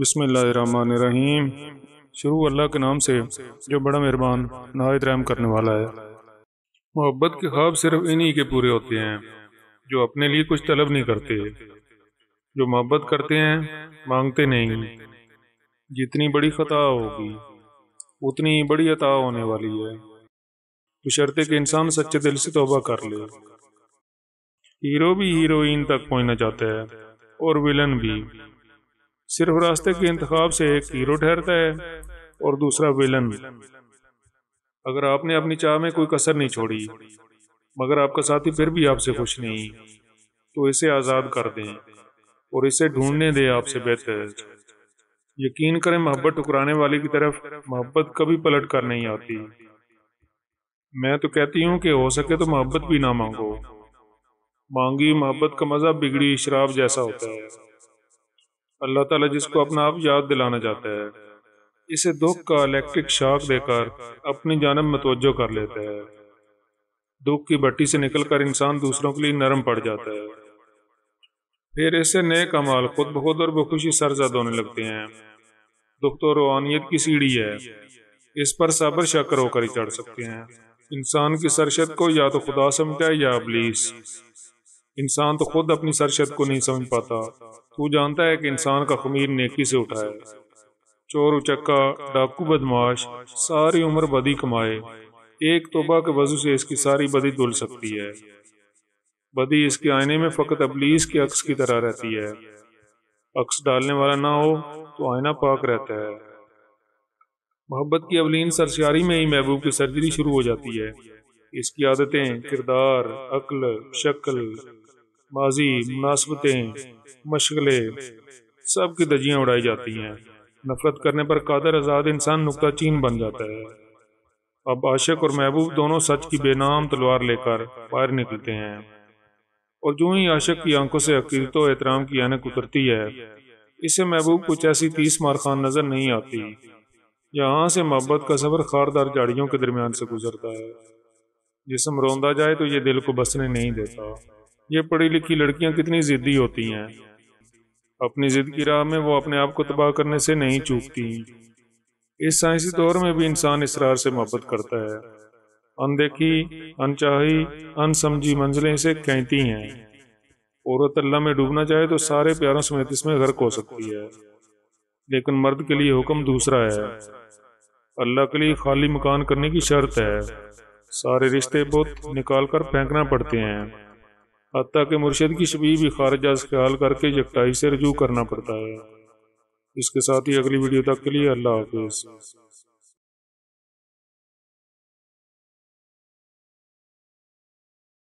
बसमीम शुरू अल्लाह के नाम से जो बड़ा मेहरबान नहायत रहम करने वाला है मोहब्बत के ख्वाब सिर्फ इन्हीं के पूरे होते हैं जो अपने लिए कुछ तलब नहीं करते जो मोहब्बत करते हैं मांगते नहीं जितनी बड़ी खता होगी उतनी ही बड़ी अता होने वाली है बशर्ते कि इंसान सच्चे दिल से तोबा कर ले हीरो भी हीरोइन तक पहुंचना चाहता है और विलन भी सिर्फ रास्ते के इंतखब से एक हीरो ठहरता है और दूसरा विलन अगर आपने अपनी चाह में कोई कसर नहीं छोड़ी मगर आपका साथी फिर भी आपसे खुश नहीं तो इसे आज़ाद कर दें और इसे ढूंढने दें आपसे बेहतर यकीन करें मोहब्बत टुकराने वाले की तरफ मोहब्बत कभी पलट कर नहीं आती मैं तो कहती हूँ कि हो सके तो मोहब्बत भी ना मांगो मांगी मोहब्बत का मज़ा बिगड़ी शराब जैसा होता है अल्लाह ताला जिसको अपना आप याद दिलाना चाहता है इसे दुख का इलेक्ट्रिक शॉक देकर अपनी जानब मतवजो कर लेता है दुख की भट्टी से निकलकर इंसान दूसरों के लिए नरम पड़ जाता है फिर ऐसे नए कमाल खुद बखुद और बखुशी सरजद होने लगते हैं दुख तो रूहानियत की सीढ़ी है इस पर साबर शक्र होकर ही चढ़ सकते हैं इंसान की सरशत को या तो खुदा समझाए या अबलीस इंसान तो खुद अपनी सरशत को नहीं समझ पाता तू जानता है कि इंसान का खमीर नेकी से उठा है चोर उचक्का डाकू बदमाश सारी उम्र बदी कमाए एक तोबा के वजू से इसकी सारी बदी धुल सकती है बदी इसके आईने में फ़कत अबलीस के अक्स की तरह रहती है अक्स डालने वाला ना हो तो आईना पाक रहता है मोहब्बत की अवलीन सरशारी में ही महबूब की सर्जरी शुरू हो जाती है इसकी आदतें किरदार अक्ल शक्ल माजी मुनासबतें मशगलें सब की दजियाँ उड़ाई जाती हैं नफरत करने पर कादर आज़ाद इंसान नुकता चीन बन जाता है अब आशिक और महबूब दोनों सच की बेनाम तलवार लेकर बाहर निकलते हैं और जो ही आशिक की आंखों से अकीदत एहतराम की अनक उतरती है इसे महबूब कुछ ऐसी तीस मार खान नजर नहीं आती यहाँ से मोहब्बत का सफर खारदार झाड़ियों के दरमियान से गुजरता है जिसम रोंदा जाए तो ये दिल को बसने नहीं देता ये पढ़ी लिखी लड़कियां कितनी जिद्दी होती हैं अपनी जिद की राह में वो अपने आप को तबाह करने से नहीं चूकती इस साइंसी दौर में भी इंसान इसरार से मोहब्बत करता है अनदेखी अनचाही अनसमझी मंजिलें इसे कहती हैं औरत अल्लाह में डूबना चाहे तो सारे प्यारों समेत इसमें गर्क हो सकती है लेकिन मर्द के लिए हुक्म दूसरा है अल्लाह के लिए खाली मकान करने की शर्त है सारे रिश्ते बहुत निकाल कर फेंकना पड़ते हैं हती के मुर्शद की शबी भी खारजा ख्याल करके जगटाई से रजू करना पड़ता है इसके साथ ही अगली वीडियो तक के लिए अल्लाह हाफिज़